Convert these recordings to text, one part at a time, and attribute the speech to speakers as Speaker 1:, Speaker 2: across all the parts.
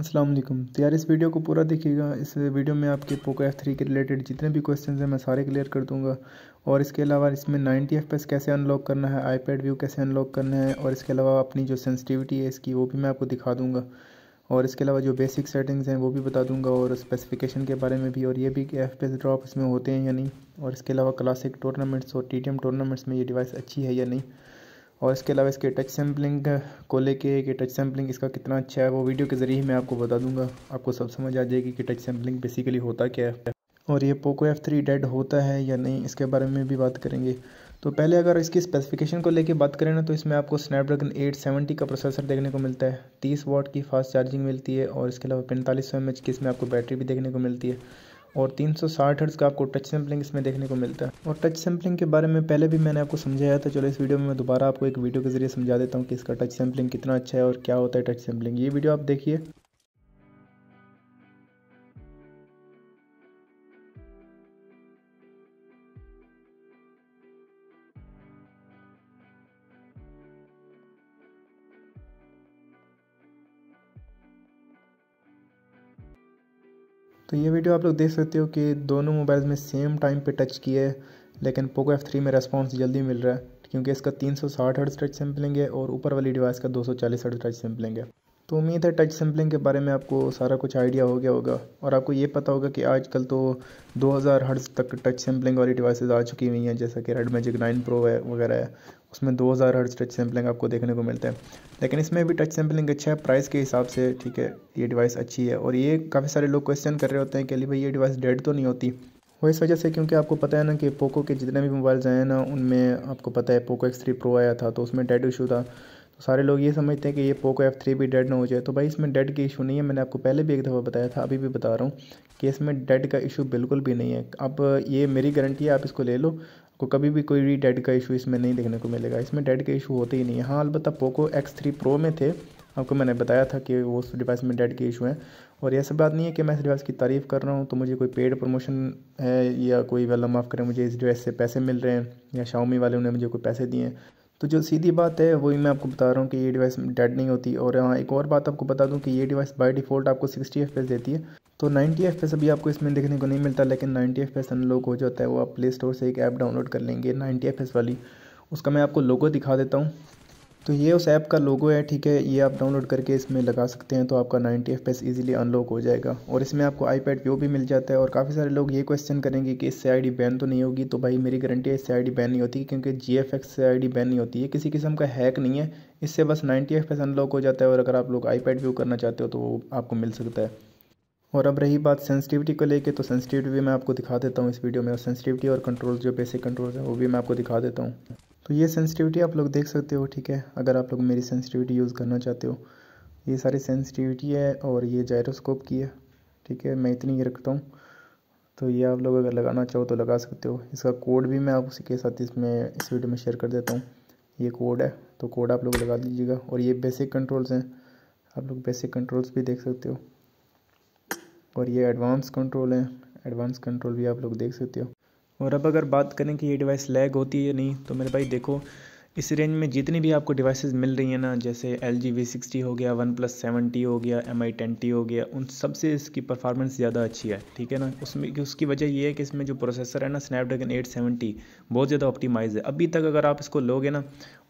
Speaker 1: असलम तो यार इस वीडियो को पूरा देखिएगा इस वीडियो में आपके पोको एफ थ्री के रिलेटेड जितने भी क्वेश्चन हैं मैं सारे क्लियर कर दूंगा और इसके अलावा इसमें नाइनटी एफ कैसे अनलॉक करना है आईपैड व्यू कैसे अनलॉक करना है और इसके अलावा अपनी जो सेंसिटिविटी है इसकी वो भी मैं आपको दिखा दूँगा और इसके अलावा जो बेसिक सेटिंग्स हैं वो भी बता दूंगा और स्पेसिफिकेशन के बारे में भी और ये भी कि एफ ड्रॉप इसमें होते हैं या नहीं और इसके अलावा क्लासिक टूर्नामेंट्स और टी टूर्नामेंट्स में ये डिवाइस अच्छी है या नहीं और इसके अलावा इसके टच सैम्पलिंग को लेके कि टच सैम्पलिंग इसका कितना अच्छा है वो वीडियो के ज़रिए ही मैं आपको बता दूंगा आपको सब समझ आ जाएगी कि टच सैम्पलिंग बेसिकली होता क्या है और ये पोको एफ थ्री डेड होता है या नहीं इसके बारे में भी बात करेंगे तो पहले अगर इसकी स्पेसिफिकेशन को लेके बात करें ना तो इसमें आपको स्नैपड्रैगन सेवेंटी का प्रोसेसर देखने को मिलता है तीस वॉट की फास्ट चार्जिंग मिलती है और इसके अलावा पैंतालीस सौ एम की इसमें आपको बैटरी भी देखने को मिलती है और 360 हर्ट्ज़ का आपको टच सैम्पलिंग इसमें देखने को मिलता है और टच सैम्पलिंग के बारे में पहले भी मैंने आपको समझाया था चलो इस वीडियो में मैं दोबारा आपको एक वीडियो के जरिए समझा देता हूँ कि इसका टच सैम्पलिंग कितना अच्छा है और क्या होता है टच सैम्पलिंग ये वीडियो आप देखिए तो ये वीडियो आप लोग देख सकते हो कि दोनों मोबाइल में सेम टाइम पे टच किए लेकिन पोको एफ थ्री में रेस्पॉन्स जल्दी मिल रहा है क्योंकि इसका तीन सौ साठ हर्ट्स टच सैम्पलिंग है और ऊपर वाली डिवाइस का दो सौ चालीस हर्ट्स टच सैम्पलिंग है तो उम्मीद है टच सैम्पलिंग के बारे में आपको सारा कुछ आइडिया हो गया होगा और आपको ये पता होगा कि आजकल तो 2000 हर्ट्ज तक टच सैम्पलिंग वाली डिवाइसेज आ चुकी हुई हैं जैसा कि रेड मैजिक नाइन प्रो है वगैरह है उसमें 2000 हर्ट्ज टच सैम्पलिंग आपको देखने को मिलता है लेकिन इसमें भी टच सैम्पलिंग अच्छा है प्राइस के हिसाब से ठीक है ये डिवाइस अच्छी है और ये काफ़ी सारे लोग क्वेश्चन कर रहे होते हैं कि अली भाई ये डिवाइस डेड तो नहीं होती वो इस वजह से क्योंकि आपको पता है ना कि पोको के जितने भी मोबाइल्स आए हैं ना उनमें आपको पता है पोको एक्स थ्री प्रो आया था तो उसमें डेड इशू था तो सारे लोग ये समझते हैं कि ये पोको एफ थ्री भी डेड ना हो जाए तो भाई इसमें डेड की इशू नहीं है मैंने आपको पहले भी एक दफ़ा बताया था अभी भी बता रहा हूँ कि इसमें डेड का इशू बिल्कुल भी नहीं है अब ये मेरी गारंटी है आप इसको ले लो को कभी भी कोई भी डेड का इशू इसमें नहीं देखने को मिलेगा इसमें डेड का इशू होते ही नहीं है हाँ अलबत्त पोको एक्स थ्री प्रो में थे आपको मैंने बताया था कि वो उस डिवाइस में डेड के इशू हैं और यह सब बात नहीं है कि मैं इस डिवाइस की तारीफ़ कर रहा हूँ तो मुझे कोई पेड प्रमोशन है या कोई वाला माफ़ करें मुझे इस डिवाइस से पैसे मिल रहे हैं या शाओमी वाले उन्हें मुझे कोई पैसे दिए हैं तो जो सीधी बात है वही मैं आपको बता रहा हूँ कि ये डिवाइस डेड नहीं होती और हाँ एक और बात आपको बता दूँ कि ये डिवाइस बाय डिफ़ॉल्ट आपको 60 एफ देती है तो 90 एफ अभी आपको इसमें देखने को नहीं मिलता लेकिन 90 एफ अनलॉक हो जाता है वो आप प्ले स्टोर से एक ऐप डाउनलोड कर लेंगे नाइन्टी एफ वाली उसका मैं आपको लोगो दिखा देता हूँ तो ये उस ऐप का लोगो है ठीक है ये आप डाउनलोड करके इसमें लगा सकते हैं तो आपका 90 एफ इजीली ईजिली अनलॉक हो जाएगा और इसमें आपको आईपैड व्यू भी मिल जाता है और काफ़ी सारे लोग ये क्वेश्चन करेंगे कि इससे आई बैन तो नहीं होगी तो भाई मेरी गारंटी है इससे आई बैन नहीं होती क्योंकि जी एफ एक्स से आई बैन नहीं होती है किसी किस्म का हैक नहीं है इससे बस नाइन्टी एफ अनलॉक हो जाता है और अगर आप लोग आई व्यू करना चाहते हो तो वो आपको मिल सकता है और अब रही बात सेंसिटिविटी को लेके तो सेंसिटिविटी भी मैं आपको दिखा देता हूँ इस वीडियो में और सेंसिटिविटी और कंट्रोल जो बेसिक कंट्रोल है वो भी मैं आपको दिखा देता हूँ तो ये सेंसिटिविटी आप लोग देख सकते हो ठीक है अगर आप लोग मेरी सेंसिटिविटी यूज़ करना चाहते हो ये सारी सेंसिटिविटी है और ये जायरोस्कोप की है ठीक है मैं इतनी ही रखता हूँ तो ये आप लोग अगर लगाना चाहो तो लगा सकते हो इसका कोड भी मैं आप उसी के साथ इसमें इस वीडियो में शेयर कर देता हूँ ये कोड है तो कोड आप लोग लगा लीजिएगा और ये बेसिक कंट्रोल्स हैं आप लोग बेसिक कंट्रोल्स भी देख सकते हो और ये एडवांस कंट्रोल हैं एडवांस कंट्रोल भी आप लोग देख सकते हो और अब अगर बात करें कि ये डिवाइस लैग होती है या नहीं तो मेरे भाई देखो इस रेंज में जितनी भी आपको डिवाइसेस मिल रही हैं ना जैसे एल जी वी सिक्सटी हो गया वन प्लस सेवन टी हो गया एम आई टेन टी हो गया उन सब से इसकी परफॉर्मेंस ज़्यादा अच्छी है ठीक है ना उसमें उसकी वजह ये है कि इसमें जो प्रोसेसर है ना स्नैपड्रैगन एट सेवेंटी बहुत ज़्यादा ऑप्टिमाइज है अभी तक अगर आप इसको लोगे ना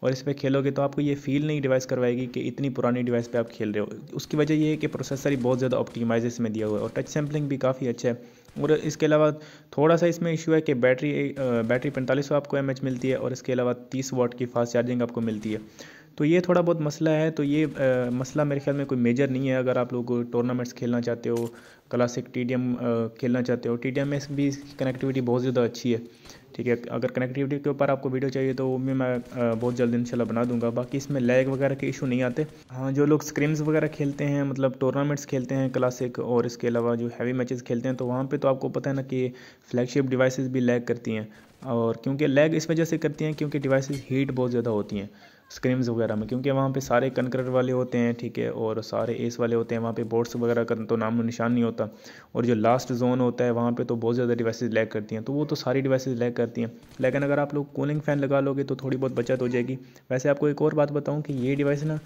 Speaker 1: और इस पर खेलोगे तो आपको ये फील नहीं डिवाइस करवाएगी कि इतनी पुरानी डिवाइस पर आप खेल रहे हो उसकी वजह यह है कि प्रोसेसर ही बहुत ज़्यादा ऑप्टिमाइज इसमें दिया हुआ है और टच सैम्पलिंग भी काफ़ी अच्छा है और इसके अलावा थोड़ा सा इसमें इशू है कि बैटरी बैटरी पैंतालीस सौ आपको एम मिलती है और इसके अलावा तीस वाट की फास्ट चार्जिंग आपको मिलती है तो ये थोड़ा बहुत मसला है तो ये आ, मसला मेरे ख्याल में कोई मेजर नहीं है अगर आप लोग टूर्नामेंट्स खेलना चाहते हो क्लासिक टी डी एम खेलना चाहते हो टी डी एम में भी कनेक्टिविटी बहुत ज़्यादा अच्छी है ठीक है अगर कनेक्टिविटी के ऊपर आपको वीडियो चाहिए तो वो भी मैं बहुत जल्द इंशाल्लाह बना दूंगा बाकी इसमें लैग वगैरह के इशू नहीं आते हाँ जो लोग स्क्रीम्स वगैरह खेलते हैं मतलब टूर्नामेंट्स खेलते हैं क्लासिक और इसके अलावा जो हैवी मैचेस खेलते हैं तो वहाँ पे तो आपको पता है ना कि फ्लैगशिप डिवाइसेज़ भी लैग करती हैं और क्योंकि लैग इस वजह से करती हैं क्योंकि डिवाइस हीट बहुत ज़्यादा होती हैं स्क्रीम्स वगैरह में क्योंकि वहाँ पे सारे कनकर वाले होते हैं ठीक है और सारे एस वाले होते हैं वहाँ पे बोर्ड्स वगैरह का तो नाम निशान नहीं होता और जो लास्ट जोन होता है वहाँ पे तो बहुत ज़्यादा डिवाइसेज लैग करती हैं तो वो तो सारी डिवाइसेज लैग करती हैं लेकिन अगर आप लोग कूलिंग फ़ैन लगा लोगे तो थोड़ी बहुत बचत हो जाएगी वैसे आपको एक और बात बताऊँ कि ये डिवाइस ना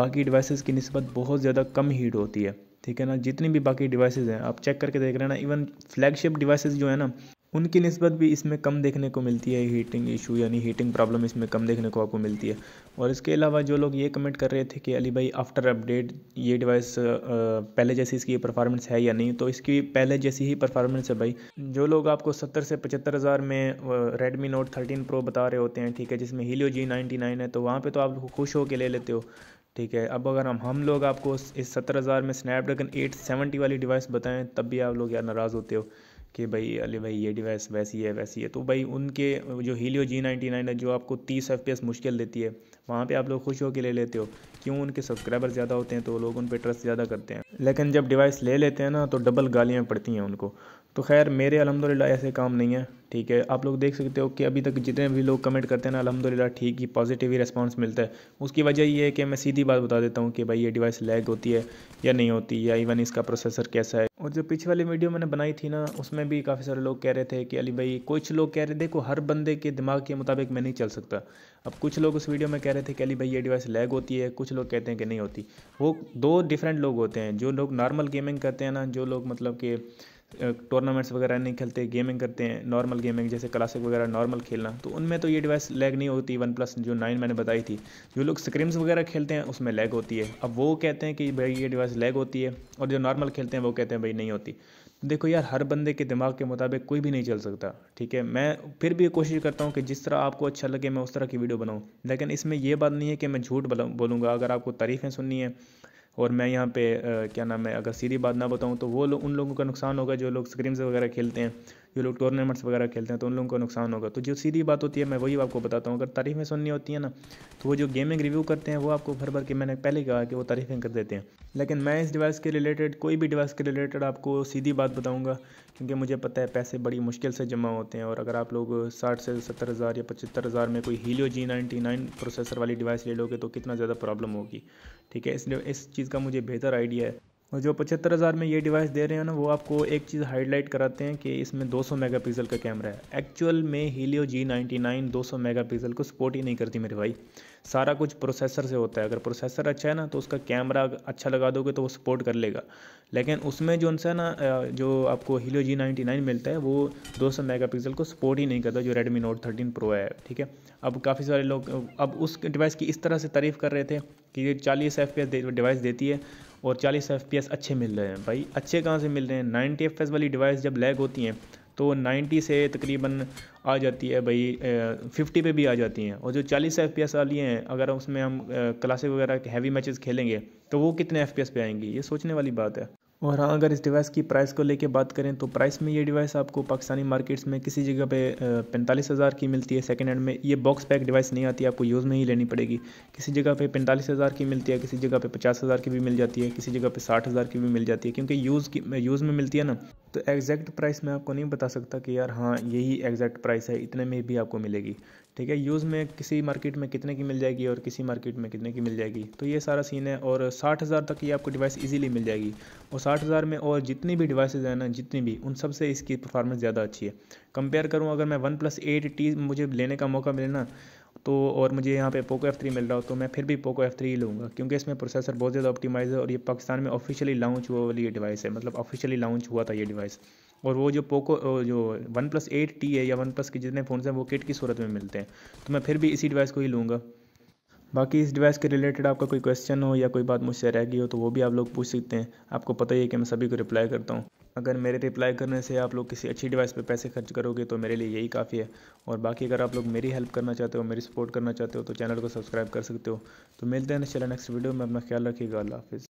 Speaker 1: बाकी डिवाइसेस की नस्बत बहुत ज़्यादा कम हीट होती है ठीक है ना जितनी भी बाकी डिवाइसेज हैं आप चेक करके देख रहे हैं ना इवन फ्लैगशिप डिवाइसेज जो है ना उनकी नस्बत भी इसमें कम देखने को मिलती है हीटिंग इशू यानी हीटिंग प्रॉब्लम इसमें कम देखने को आपको मिलती है और इसके अलावा जो लोग ये कमेंट कर रहे थे कि अली भाई आफ्टर अपडेट ये डिवाइस पहले जैसी इसकी परफॉर्मेंस है या नहीं तो इसकी पहले जैसी ही परफॉर्मेंस है भाई जो लोग आपको सत्तर से पचहत्तर हज़ार में रेडमी नोट थर्टीन प्रो बता रहे होते हैं ठीक है जिसमें हीलियो जी नाइन्टी नाइन है तो वहाँ पर तो आप खुश होकर ले लेते हो ठीक है अब अगर हम हम लोग आपको इस सत्तर हज़ार में स्नैपड्रैगन एट सेवेंटी वाली डिवाइस बताएं तब भी आप लोग यार नाराज़ होते हो कि भाई अले भाई ये डिवाइस वैसी है वैसी है तो भाई उनके जो हीलियो जी नाइन्टी नाइन है जो आपको तीस एफ मुश्किल देती है वहाँ पे आप लोग खुश होकर ले लेते हो क्यों उनके सब्सक्राइबर ज़्यादा होते हैं तो लोग उन पर ट्रस्ट ज़्यादा करते हैं लेकिन जब डिवाइस ले लेते हैं ना तो डबल गालियाँ पड़ती हैं उनको तो खैर मेरे अलहमदिल्ला ऐसे काम नहीं है ठीक है आप लोग देख सकते हो कि अभी तक जितने भी लोग कमेंट करते हैं ना अलहमदिल्ला ठीक ही पॉजिटिव ही रिस्पॉन्स मिलता है उसकी वजह ये है कि मैं सीधी बात बता देता हूँ कि भाई ये डिवाइस लैग होती है या नहीं होती या इवन इसका प्रोसेसर कैसा है और जो पिछले वाली वीडियो मैंने बनाई थी ना उसमें भी काफ़ी सारे लोग कह रहे थे कि अली भाई कुछ लोग कह रहे देखो हर बंदे के दिमाग के मुताबिक मैं नहीं चल सकता अब कुछ लोग उस वीडियो में कह रहे थे कि अली भाई ये डिवाइस लैग होती है कुछ से लोग कहते हैं कि नहीं होती वो दो डिफरेंट लोग होते हैं जो लोग नॉर्मल गेमिंग करते हैं ना जो लोग मतलब कि टूर्नामेंट्स वगैरह नहीं खेलते गेमिंग करते हैं नॉर्मल गेमिंग जैसे क्लासिक वगैरह नॉर्मल खेलना तो उनमें तो ये डिवाइस लैग नहीं होती वन प्लस जो नाइन मैंने बताई थी जो लोग स्क्रीम्स वगैरह खेलते हैं उसमें लैग होती है अब वो कहते हैं कि भाई ये डिवाइस लैग होती है और जो नॉर्मल खेलते हैं वो कहते हैं भाई नहीं होती देखो यार हर बंदे के दिमाग के मुताबिक कोई भी नहीं चल सकता ठीक है मैं फिर भी कोशिश करता हूँ कि जिस तरह आपको अच्छा लगे मैं उस तरह की वीडियो बनाऊँ लेकिन इसमें यह बात नहीं है कि मैं झूठ बोलूँगा अगर आपको तारीफ़ें सुननी है और मैं यहाँ पे क्या नाम है अगर सीधी बात ना बताऊँ तो वो लो, उन लोगों का नुकसान होगा जो लोग स्क्रीम्स वगैरह खेलते हैं जो लोग टूर्नामेंट्स वगैरह खेलते हैं तो उन लोगों को नुकसान होगा तो जो सीधी बात होती है मैं वही आपको बताता हूँ अगर तारीफ़ें सुननी होती हैं ना तो वो जो गेमिंग रिव्यू करते हैं वो आपको भर भर के मैंने पहले कहा कि वो तारीफ़ें कर देते हैं लेकिन मैं इस डिवाइस के रिलेटेड कोई भी डिवाइस के रिलेटेड आपको सीधी बात बताऊँगा क्योंकि मुझे पता है पैसे बड़ी मुश्किल से जमा होते हैं और अगर आप लोग साठ से सत्तर हज़ार या पचहत्तर हज़ार में कोई Helio G ninety nine processor वाली डिवाइस ले लोगे तो कितना ज़्यादा प्रॉब्लम होगी ठीक है इसलिए इस चीज़ का मुझे बेहतर आइडिया है और जो पचहत्तर हज़ार में ये डिवाइस दे रहे हैं ना वो आपको एक चीज़ हाईलाइट कराते हैं कि इसमें 200 मेगापिक्सल का कैमरा है एक्चुअल में हीलियो जी नाइन्टी नाइन दो मेगापिक्सल को सपोर्ट ही नहीं करती मेरे भाई सारा कुछ प्रोसेसर से होता है अगर प्रोसेसर अच्छा है ना तो उसका कैमरा अच्छा लगा दोगे तो वो सपोर्ट कर लेगा लेकिन उसमें जो उनसे ना जो आपको हीलियो जी नाइन्टी नाइन मिलता है वो दो सौ मेगा पिक्सल को सपोर्ट ही नहीं करता जो रेडमी नोट थर्टीन प्रो है ठीक है अब काफ़ी सारे लोग अब उस डिवाइस की इस तरह से तारीफ़ कर रहे थे कि ये चालीस एफ डिवाइस देती है और 40 एफ अच्छे मिल रहे हैं भाई अच्छे कहाँ से मिल रहे हैं 90 एफ वाली डिवाइस जब लैग होती हैं तो 90 से तकरीबन आ जाती है भाई 50 पे भी आ जाती हैं और जो 40 एफ वाली हैं अगर उसमें हम क्लासिक वगैरह के हैवी मैचेस खेलेंगे तो वो कितने एफ पे आएंगी ये सोचने वाली बात है और हाँ अगर इस डिवाइस की प्राइस को लेके बात करें तो प्राइस में ये डिवाइस आपको पाकिस्तानी मार्केट्स में किसी जगह पे पैंतालीस हज़ार की मिलती है सेकेंड हैंड में ये बॉक्स पैक डिवाइस नहीं आती आपको यूज़ में ही लेनी पड़ेगी किसी जगह पे पैंतालीस हज़ार की मिलती है किसी जगह पे पचास हज़ार की भी मिल जाती है किसी जगह पे साठ हज़ार की भी मिल जाती है क्योंकि यूज़ की यूज़ में मिलती है ना तो एग्जैक्ट प्राइस मैं आपको नहीं बता सकता कि यार हाँ यही एग्जैक्ट प्राइस है इतने में भी आपको मिलेगी ठीक है यूज़ में किसी मार्केट में कितने की मिल जाएगी और किसी मार्केट में कितने की मिल जाएगी तो ये सारा सीन है और साठ हज़ार तक ये आपको डिवाइस इजीली मिल जाएगी और साठ हज़ार में और जितनी भी डिवाइसेज हैं ना जितनी भी उन सब से इसकी परफॉर्मेंस ज़्यादा अच्छी है कंपेयर करूँ अगर मैं वन प्लस एट टी मुझे लेने का मौका मिले ना तो और मुझे यहाँ पे पोको एफ थ्री मिल रहा हो तो मैं फिर भी पोको एफ थ्री ही लूँगा क्योंकि इसमें प्रोसेसर बहुत ज़्यादा ऑप्टिमाइज है और ये पाकिस्तान में ऑफिशियली लॉन्च हुआ वाली ये डिवाइस है मतलब ऑफिशियली लॉन्च हुआ था ये डिवाइस और वो जो पोको जो वन प्लस एट टी है या वन प्लस के जितने फ़ोन हैं वो किट की सूरत में मिलते हैं तो मैं फिर भी इसी डिवाइस को ही लूँगा बाकी इस डिवाइस के रिलेटेड आपका कोई क्वेश्चन हो या कोई बात मुझसे रह गई हो तो वो भी आप लोग पूछ सकते हैं आपको पता ही है कि मैं सभी को रिप्लाई करता हूँ अगर मेरे रिप्लाई करने से आप लोग किसी अच्छी डिवाइस पे पैसे खर्च करोगे तो मेरे लिए यही काफ़ी है और बाकी अगर आप लोग मेरी हेल्प करना चाहते हो मेरी सपोर्ट करना चाहते हो तो चैनल को सब्सक्राइब कर सकते हो तो मिलते हैं चला नेक्स्ट वीडियो में अपना ख्याल रखिएगा अल्लाह हाफिज़